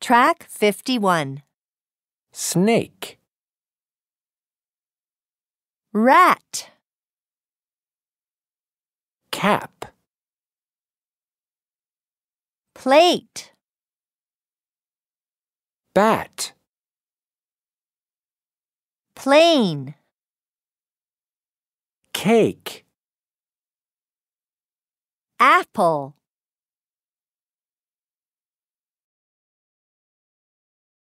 Track 51. Snake. Rat. Cap. Plate. Bat. Plane. Cake. Apple.